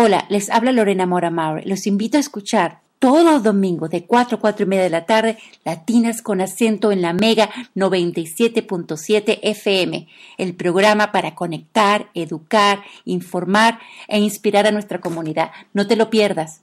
Hola, les habla Lorena Mora Maure. Los invito a escuchar todos los domingos de 4 a 4 y media de la tarde, Latinas con acento en la Mega 97.7 FM, el programa para conectar, educar, informar e inspirar a nuestra comunidad. No te lo pierdas.